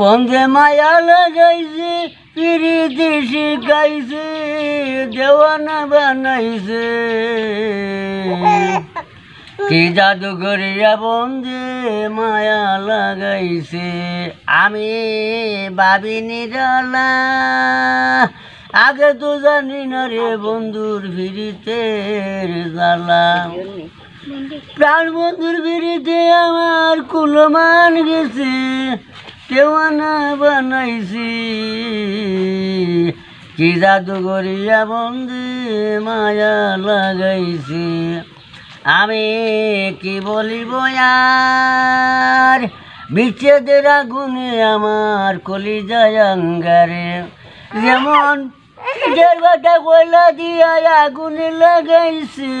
বন্ধে মায়া লাগাইছে দিছি গাইছে দেওয়ানা বানাইছে কি জাদু করিয়া বন্ধে মায়া লাগাইছে আমি ভাবিনি ডালা আগে তো জানি না রে বন্ধুর ভিড়িতে জ্বালা প্রাণ বন্ধুর বিরুদ্ধে আমার কুলমান গেছে না বানাইছি কি জাদু করিয়া বন্ধু মায়া লাগাইছি আমি কি বলি বয়ার বিচ্ছেদের আগুনে আমার কলি যায়ঙ্গারে যেমন দেড় বাটা কয়লা দিয়া আগুনে লাগাইছে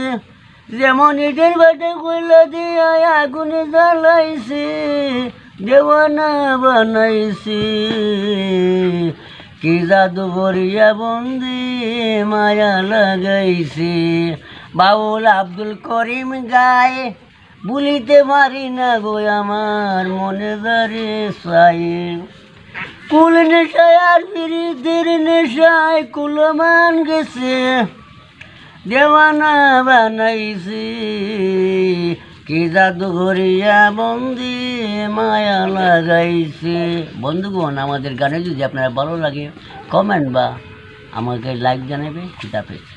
যেমন ইটের বাটে কইলা দিয়া আগুনে জ্বালাইছে দেওয়ানা বানাইছি কি জাদু বরিয়া বন্দি মায়া লাগাইছি বাউল আব্দুল করিম গায়ে বুলিতে পারি না গো আমার মনে দারে সাই কুল নেশায় আর ফিরিদের নেশায় কুলমান গেছে দেওয়ানা বানাইছি কি জাদু ঘরিয়া বন্দি মায়া লাগাইছি বন্ধুগণ আমাদের গানে যদি আপনারা ভালো লাগে কমেন্ট বা আমাকে লাইক জানাবে কিতাবে